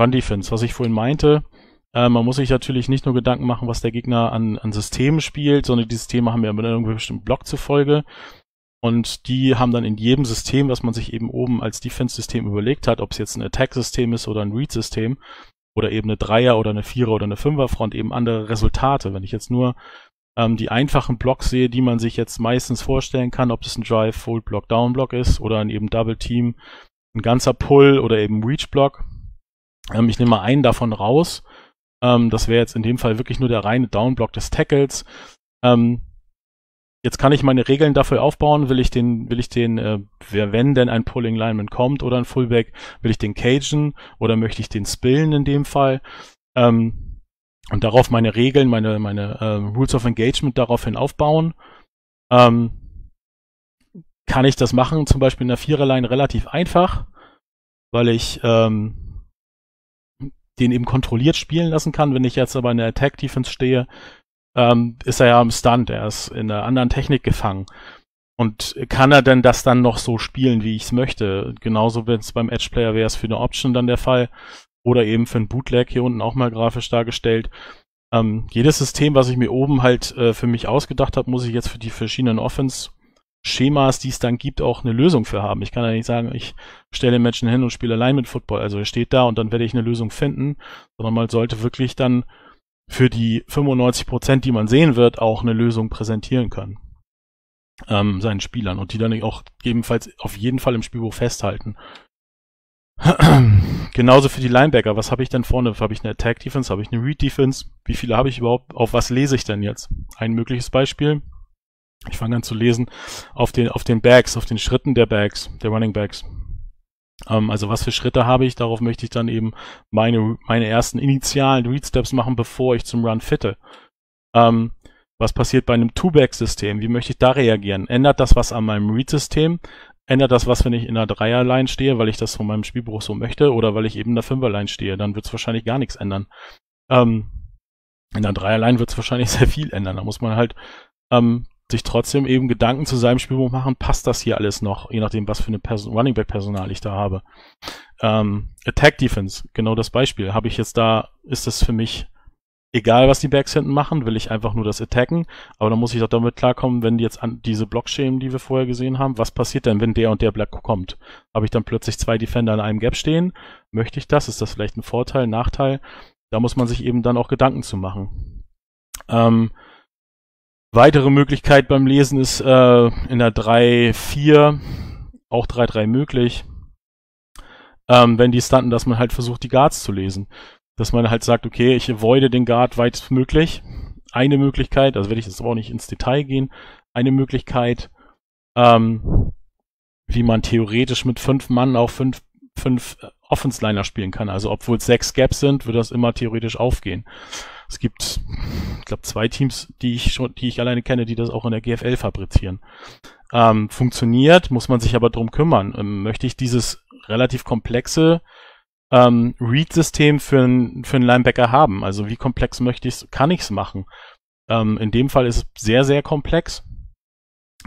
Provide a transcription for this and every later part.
Run-Defense, was ich vorhin meinte. Äh, man muss sich natürlich nicht nur Gedanken machen, was der Gegner an, an Systemen spielt, sondern die Systeme haben ja mit einem bestimmten Block zufolge. Und die haben dann in jedem System, was man sich eben oben als Defense-System überlegt hat, ob es jetzt ein Attack-System ist oder ein Read-System oder eben eine Dreier- oder eine Vierer- oder eine Fünfer-Front, eben andere Resultate. Wenn ich jetzt nur ähm, die einfachen Blocks sehe, die man sich jetzt meistens vorstellen kann, ob es ein Drive, Fold-Block, Down-Block ist oder ein eben Double-Team, ein ganzer Pull oder eben Reach-Block, ähm, ich nehme mal einen davon raus. Ähm, das wäre jetzt in dem Fall wirklich nur der reine Downblock des Tackles. Ähm, jetzt kann ich meine Regeln dafür aufbauen. Will ich den, will ich den, äh, wenn denn ein Pulling Lineman kommt oder ein Fullback, will ich den cagen oder möchte ich den spillen in dem Fall? Ähm, und darauf meine Regeln, meine, meine äh, Rules of Engagement daraufhin aufbauen. Ähm, kann ich das machen, zum Beispiel in der Viererline relativ einfach, weil ich ähm, den eben kontrolliert spielen lassen kann. Wenn ich jetzt aber in der Attack Defense stehe, ähm, ist er ja im Stunt, er ist in einer anderen Technik gefangen. Und kann er denn das dann noch so spielen, wie ich es möchte? Genauso, wenn es beim Edge-Player wäre es für eine Option dann der Fall. Oder eben für ein Bootleg hier unten auch mal grafisch dargestellt. Ähm, jedes System, was ich mir oben halt äh, für mich ausgedacht habe, muss ich jetzt für die verschiedenen Offense Schemas, die es dann gibt, auch eine Lösung für haben. Ich kann ja nicht sagen, ich stelle Menschen hin und spiele allein mit Football. Also er steht da und dann werde ich eine Lösung finden, sondern man sollte wirklich dann für die 95 Prozent, die man sehen wird, auch eine Lösung präsentieren können. Ähm, seinen Spielern und die dann auch gegebenenfalls auf jeden Fall im Spielbuch festhalten. Genauso für die Linebacker. Was habe ich denn vorne? Habe ich eine Attack Defense? Habe ich eine Read Defense? Wie viele habe ich überhaupt? Auf was lese ich denn jetzt? Ein mögliches Beispiel ich fange an zu lesen, auf den, auf den Bags, auf den Schritten der Bags, der Running Bags. Ähm, also was für Schritte habe ich, darauf möchte ich dann eben meine, meine ersten initialen Read Steps machen, bevor ich zum Run fitte. Ähm, was passiert bei einem two bag system Wie möchte ich da reagieren? Ändert das was an meinem Read-System? Ändert das was, wenn ich in einer Dreierline stehe, weil ich das von meinem Spielbruch so möchte, oder weil ich eben in der Fünferline stehe? Dann wird es wahrscheinlich gar nichts ändern. Ähm, in der Dreierline wird es wahrscheinlich sehr viel ändern. Da muss man halt ähm, sich trotzdem eben Gedanken zu seinem Spielbuch machen, passt das hier alles noch, je nachdem, was für eine Person, Running Back Personal ich da habe. Ähm, Attack Defense, genau das Beispiel. Habe ich jetzt da, ist das für mich egal, was die Backs hinten machen, will ich einfach nur das attacken, aber dann muss ich doch damit klarkommen, wenn jetzt an diese Blockschemen, die wir vorher gesehen haben, was passiert denn, wenn der und der Black kommt? Habe ich dann plötzlich zwei Defender in einem Gap stehen? Möchte ich das? Ist das vielleicht ein Vorteil, ein Nachteil? Da muss man sich eben dann auch Gedanken zu machen. Ähm, Weitere Möglichkeit beim Lesen ist äh, in der 3-4, auch 3-3 möglich, ähm, wenn die stunten, dass man halt versucht, die Guards zu lesen. Dass man halt sagt, okay, ich avoide den Guard weitestmöglich. Eine Möglichkeit, also werde ich jetzt auch nicht ins Detail gehen, eine Möglichkeit, ähm, wie man theoretisch mit fünf Mann auch fünf, fünf äh, Offensliner spielen kann. Also obwohl es sechs Gaps sind, wird das immer theoretisch aufgehen. Es gibt, ich glaube, zwei Teams, die ich schon, die ich alleine kenne, die das auch in der GFL fabrizieren. Ähm, funktioniert, muss man sich aber drum kümmern. Ähm, möchte ich dieses relativ komplexe ähm, Read-System für, ein, für einen Linebacker haben? Also wie komplex möchte ich kann ich es machen? Ähm, in dem Fall ist es sehr, sehr komplex,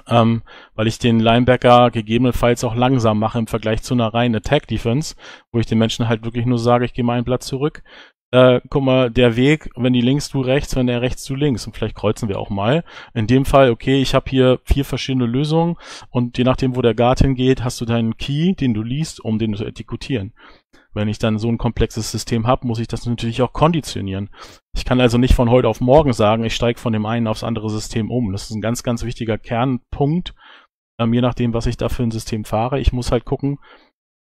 ähm, weil ich den Linebacker gegebenenfalls auch langsam mache im Vergleich zu einer reinen Attack-Defense, wo ich den Menschen halt wirklich nur sage, ich gehe mal einen Blatt zurück äh, guck mal, der Weg, wenn die links, du rechts, wenn der rechts, du links. Und vielleicht kreuzen wir auch mal. In dem Fall, okay, ich habe hier vier verschiedene Lösungen und je nachdem, wo der Guard hingeht, hast du deinen Key, den du liest, um den zu etikutieren. Wenn ich dann so ein komplexes System habe, muss ich das natürlich auch konditionieren. Ich kann also nicht von heute auf morgen sagen, ich steige von dem einen aufs andere System um. Das ist ein ganz, ganz wichtiger Kernpunkt, ähm, je nachdem, was ich da für ein System fahre. Ich muss halt gucken,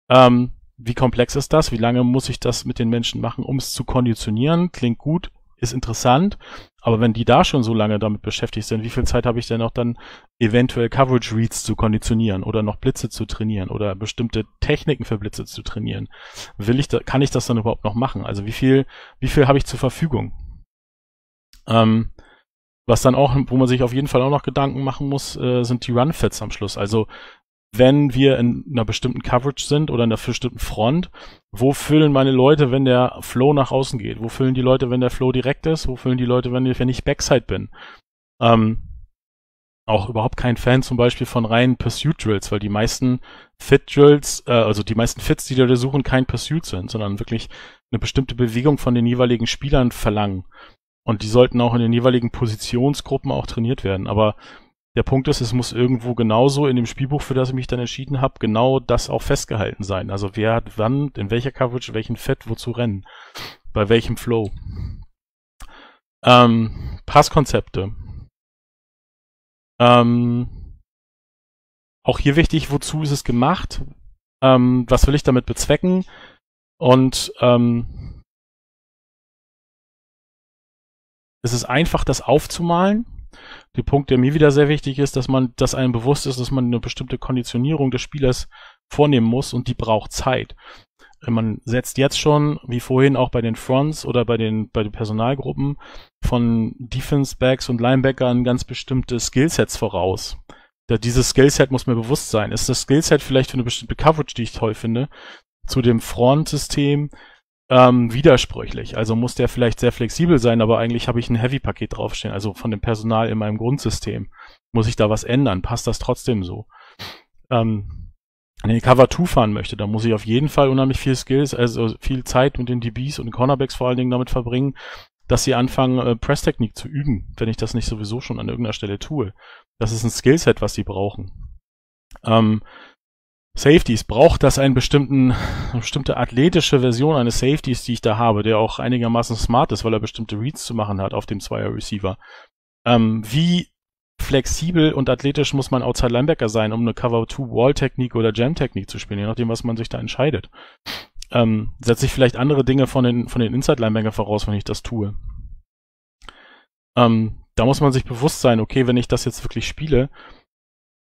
ähm, wie komplex ist das? Wie lange muss ich das mit den Menschen machen, um es zu konditionieren? Klingt gut, ist interessant, aber wenn die da schon so lange damit beschäftigt sind, wie viel Zeit habe ich denn noch dann eventuell Coverage Reads zu konditionieren oder noch Blitze zu trainieren oder bestimmte Techniken für Blitze zu trainieren? Will ich da, kann ich das dann überhaupt noch machen? Also wie viel, wie viel habe ich zur Verfügung? Ähm, was dann auch, wo man sich auf jeden Fall auch noch Gedanken machen muss, äh, sind die Runfits am Schluss. Also wenn wir in einer bestimmten Coverage sind oder in einer bestimmten Front, wo füllen meine Leute, wenn der Flow nach außen geht? Wo füllen die Leute, wenn der Flow direkt ist? Wo füllen die Leute, wenn, ich, wenn ich Backside bin? Ähm, auch überhaupt kein Fan zum Beispiel von reinen Pursuit-Drills, weil die meisten Fit-Drills, äh, also die meisten Fits, die Leute suchen, kein Pursuit sind, sondern wirklich eine bestimmte Bewegung von den jeweiligen Spielern verlangen. Und die sollten auch in den jeweiligen Positionsgruppen auch trainiert werden. Aber der Punkt ist, es muss irgendwo genauso in dem Spielbuch, für das ich mich dann entschieden habe, genau das auch festgehalten sein. Also wer hat wann, in welcher Coverage, welchen Fett, wozu rennen, bei welchem Flow. Ähm, Passkonzepte. Ähm, auch hier wichtig, wozu ist es gemacht? Ähm, was will ich damit bezwecken? Und ähm, es ist einfach, das aufzumalen der Punkt, der mir wieder sehr wichtig ist, dass man, dass einem bewusst ist, dass man eine bestimmte Konditionierung des Spielers vornehmen muss und die braucht Zeit. Äh, man setzt jetzt schon, wie vorhin auch bei den Fronts oder bei den, bei den Personalgruppen, von Defense Backs und Linebackern ganz bestimmte Skillsets voraus. Da dieses Skillset muss mir bewusst sein. Ist das Skillset vielleicht für eine bestimmte Coverage, die ich toll finde, zu dem Front-System, ähm, widersprüchlich. Also muss der vielleicht sehr flexibel sein, aber eigentlich habe ich ein Heavy-Paket draufstehen, also von dem Personal in meinem Grundsystem. Muss ich da was ändern? Passt das trotzdem so? Ähm, wenn ich Cover 2 fahren möchte, dann muss ich auf jeden Fall unheimlich viel Skills, also viel Zeit mit den DBs und den Cornerbacks vor allen Dingen damit verbringen, dass sie anfangen, äh, Press-Technik zu üben, wenn ich das nicht sowieso schon an irgendeiner Stelle tue. Das ist ein Skillset, was sie brauchen. Ähm, Safeties braucht das einen bestimmten, eine bestimmte athletische Version eines Safeties, die ich da habe, der auch einigermaßen smart ist, weil er bestimmte Reads zu machen hat auf dem Zweier Receiver. Ähm, wie flexibel und athletisch muss man Outside Linebacker sein, um eine Cover-2-Wall-Technik oder Jam-Technik zu spielen, je nachdem, was man sich da entscheidet. Ähm, setze ich vielleicht andere Dinge von den, von den Inside Linebacker voraus, wenn ich das tue. Ähm, da muss man sich bewusst sein, okay, wenn ich das jetzt wirklich spiele,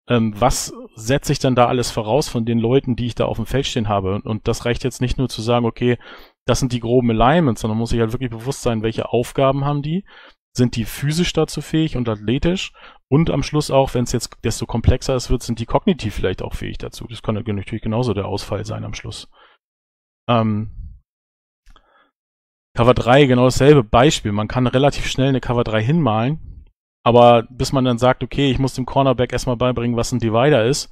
ähm, was setze ich dann da alles voraus von den Leuten, die ich da auf dem Feld stehen habe? Und, und das reicht jetzt nicht nur zu sagen, okay, das sind die groben Alignments, sondern muss ich halt wirklich bewusst sein, welche Aufgaben haben die? Sind die physisch dazu fähig und athletisch? Und am Schluss auch, wenn es jetzt desto komplexer es wird, sind die kognitiv vielleicht auch fähig dazu. Das kann natürlich genauso der Ausfall sein am Schluss. Ähm, Cover 3, genau dasselbe Beispiel. Man kann relativ schnell eine Cover 3 hinmalen, aber bis man dann sagt, okay, ich muss dem Cornerback erstmal beibringen, was ein Divider ist,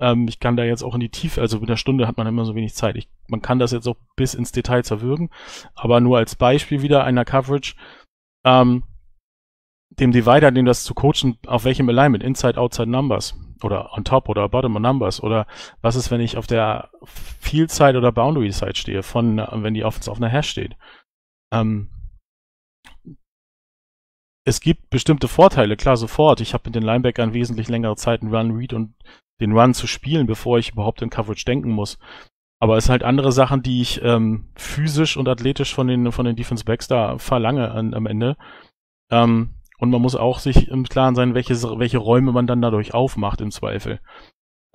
ähm, ich kann da jetzt auch in die Tiefe, also mit einer Stunde hat man immer so wenig Zeit. Ich, man kann das jetzt auch bis ins Detail zerwürgen, aber nur als Beispiel wieder einer Coverage, ähm, dem Divider, dem das zu coachen, auf welchem Alignment, Inside, Outside Numbers oder on top oder bottom Numbers oder was ist, wenn ich auf der Field Side oder Boundary Side stehe, von äh, wenn die Offense auf einer Hash steht. Ähm, es gibt bestimmte Vorteile, klar, sofort. Ich habe mit den Linebackern wesentlich längere Zeit einen Run, Read und den Run zu spielen, bevor ich überhaupt in Coverage denken muss. Aber es sind halt andere Sachen, die ich ähm, physisch und athletisch von den, von den Defense Backs da verlange an, am Ende. Ähm, und man muss auch sich im Klaren sein, welche, welche Räume man dann dadurch aufmacht im Zweifel.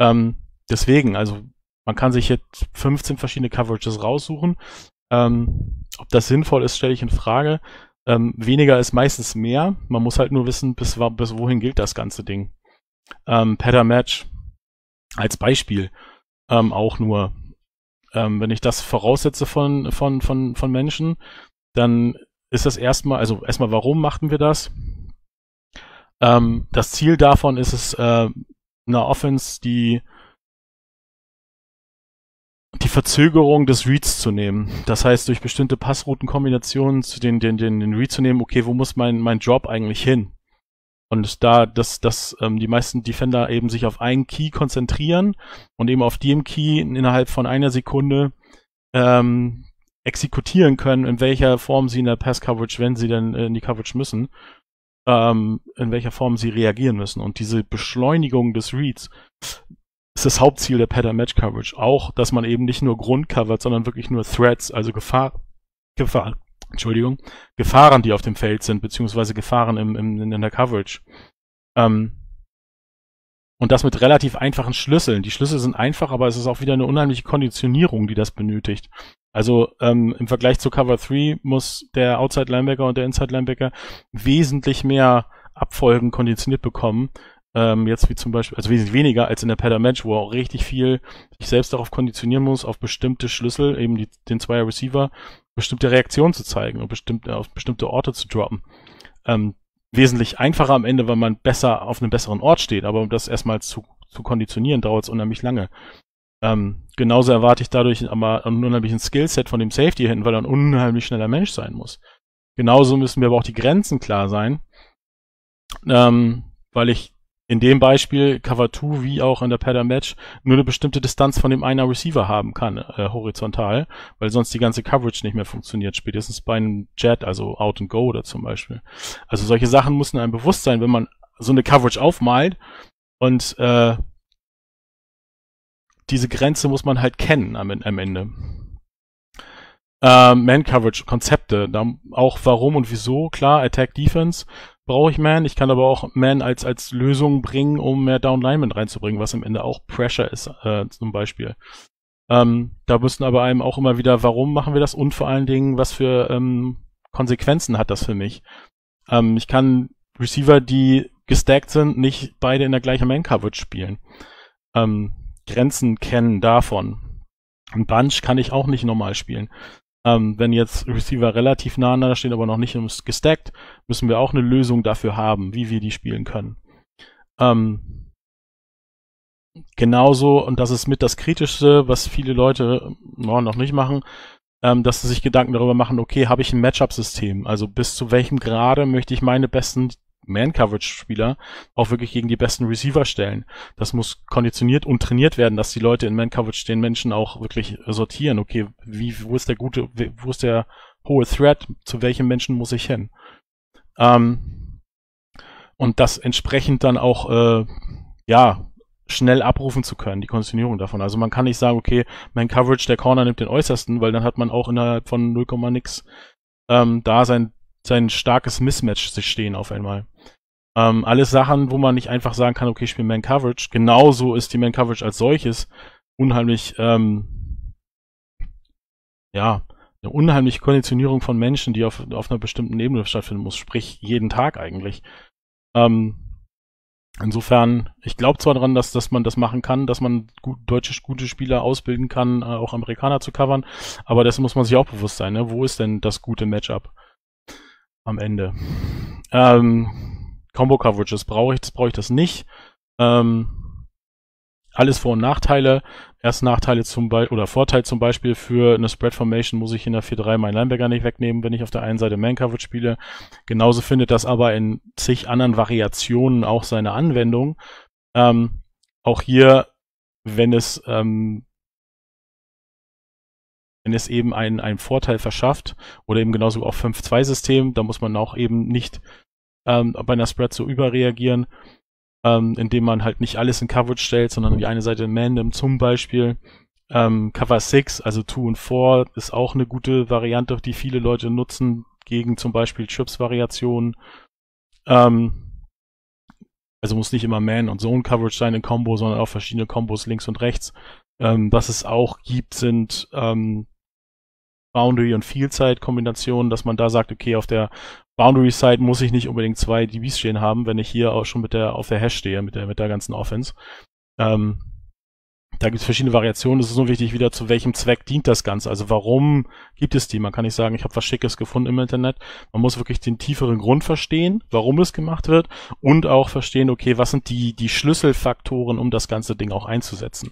Ähm, deswegen, also man kann sich jetzt 15 verschiedene Coverages raussuchen. Ähm, ob das sinnvoll ist, stelle ich in Frage. Ähm, weniger ist meistens mehr. Man muss halt nur wissen, bis, bis wohin gilt das ganze Ding. Ähm, Pattern Match als Beispiel ähm, auch nur. Ähm, wenn ich das voraussetze von, von, von, von Menschen, dann ist das erstmal, also erstmal, warum machten wir das? Ähm, das Ziel davon ist es, äh, eine Offense, die die Verzögerung des Reads zu nehmen. Das heißt, durch bestimmte Passroutenkombinationen zu den, den, den, den Read zu nehmen, okay, wo muss mein, mein Drop eigentlich hin? Und da, dass, dass ähm, die meisten Defender eben sich auf einen Key konzentrieren und eben auf dem Key innerhalb von einer Sekunde ähm, exekutieren können, in welcher Form sie in der Pass-Coverage, wenn sie denn äh, in die Coverage müssen, ähm, in welcher Form sie reagieren müssen. Und diese Beschleunigung des Reads ist das Hauptziel der Pattern Match Coverage. Auch, dass man eben nicht nur Grund covert, sondern wirklich nur Threats, also Gefahr, Gefahr, Entschuldigung, Gefahren, die auf dem Feld sind, beziehungsweise Gefahren im, im, in der Coverage. Ähm, und das mit relativ einfachen Schlüsseln. Die Schlüssel sind einfach, aber es ist auch wieder eine unheimliche Konditionierung, die das benötigt. Also ähm, im Vergleich zu Cover 3 muss der Outside Linebacker und der Inside Linebacker wesentlich mehr Abfolgen konditioniert bekommen, ähm, jetzt wie zum Beispiel, also wesentlich weniger als in der Padder Match, wo auch richtig viel ich selbst darauf konditionieren muss, auf bestimmte Schlüssel, eben die, den Zweier Receiver, bestimmte Reaktionen zu zeigen und bestimmte, auf bestimmte Orte zu droppen. Ähm, wesentlich einfacher am Ende, weil man besser auf einem besseren Ort steht, aber um das erstmal zu, zu konditionieren, dauert es unheimlich lange. Ähm, genauso erwarte ich dadurch aber einen unheimlichen Skillset von dem Safety hinten, weil er ein unheimlich schneller Mensch sein muss. Genauso müssen mir aber auch die Grenzen klar sein, ähm, weil ich in dem Beispiel Cover 2 wie auch in der Pattern Match nur eine bestimmte Distanz von dem einer Receiver haben kann, äh, horizontal, weil sonst die ganze Coverage nicht mehr funktioniert, spätestens bei einem Jet, also Out and Go oder zum Beispiel. Also solche Sachen müssen einem bewusst sein, wenn man so eine Coverage aufmalt und äh, diese Grenze muss man halt kennen am, am Ende. Äh, Man-Coverage-Konzepte, auch warum und wieso, klar, Attack-Defense, brauche ich Man. Ich kann aber auch Man als, als Lösung bringen, um mehr Downlinement reinzubringen, was am Ende auch Pressure ist, äh, zum Beispiel. Ähm, da müssen aber einem auch immer wieder, warum machen wir das und vor allen Dingen, was für ähm, Konsequenzen hat das für mich? Ähm, ich kann Receiver, die gestackt sind, nicht beide in der gleichen Man-Coverage spielen. Ähm, Grenzen kennen davon. Ein Bunch kann ich auch nicht normal spielen. Ähm, wenn jetzt Receiver relativ nah aneinander stehen, aber noch nicht gestackt, müssen wir auch eine Lösung dafür haben, wie wir die spielen können. Ähm, genauso, und das ist mit das Kritischste, was viele Leute oh, noch nicht machen, ähm, dass sie sich Gedanken darüber machen, okay, habe ich ein Matchup-System? Also bis zu welchem Grade möchte ich meine besten man-Coverage-Spieler auch wirklich gegen die besten Receiver stellen. Das muss konditioniert und trainiert werden, dass die Leute in Man-Coverage den Menschen auch wirklich sortieren. Okay, wie, wo ist der gute, wo ist der hohe Threat? Zu welchem Menschen muss ich hin? Ähm, und das entsprechend dann auch, äh, ja, schnell abrufen zu können, die Konditionierung davon. Also man kann nicht sagen, okay, mein Coverage, der Corner nimmt den äußersten, weil dann hat man auch innerhalb von 0, nix ähm, da sein sein starkes Mismatch sich stehen auf einmal. Ähm, alles Sachen, wo man nicht einfach sagen kann, okay, ich spiele Man Coverage. Genauso ist die Man Coverage als solches unheimlich, ähm, ja, eine unheimliche Konditionierung von Menschen, die auf, auf einer bestimmten Ebene stattfinden muss, sprich jeden Tag eigentlich. Ähm, insofern, ich glaube zwar daran, dass, dass man das machen kann, dass man gut, deutsche gute Spieler ausbilden kann, äh, auch Amerikaner zu covern, aber dessen muss man sich auch bewusst sein, ne? wo ist denn das gute Matchup? am Ende. Ähm, Combo Coverages brauche ich, das brauche ich das nicht. Ähm, alles Vor- und Nachteile. Erst Nachteile zum Beispiel, oder Vorteil zum Beispiel für eine Spread Formation muss ich in der 4-3 meinen Linebacker nicht wegnehmen, wenn ich auf der einen Seite Man Coverage spiele. Genauso findet das aber in zig anderen Variationen auch seine Anwendung. Ähm, auch hier, wenn es ähm, wenn es eben einen, einen Vorteil verschafft oder eben genauso auch 5-2-System, da muss man auch eben nicht ähm, bei einer Spread so überreagieren, ähm, indem man halt nicht alles in Coverage stellt, sondern die eine Seite in Mandem zum Beispiel. Ähm, Cover 6, also 2 und 4, ist auch eine gute Variante, die viele Leute nutzen gegen zum Beispiel Chips-Variationen. Ähm, also muss nicht immer Man- und Zone-Coverage sein in Combo, sondern auch verschiedene Combos links und rechts. Ähm, was es auch gibt, sind ähm, Boundary- und Field-Side-Kombinationen, dass man da sagt, okay, auf der Boundary-Side muss ich nicht unbedingt zwei DBs stehen haben, wenn ich hier auch schon mit der, auf der Hash stehe, mit der, mit der ganzen Offense. Ähm, da gibt es verschiedene Variationen. Es ist nur wichtig, wieder zu welchem Zweck dient das Ganze. Also warum gibt es die? Man kann nicht sagen, ich habe was Schickes gefunden im Internet. Man muss wirklich den tieferen Grund verstehen, warum es gemacht wird und auch verstehen, okay, was sind die, die Schlüsselfaktoren, um das ganze Ding auch einzusetzen.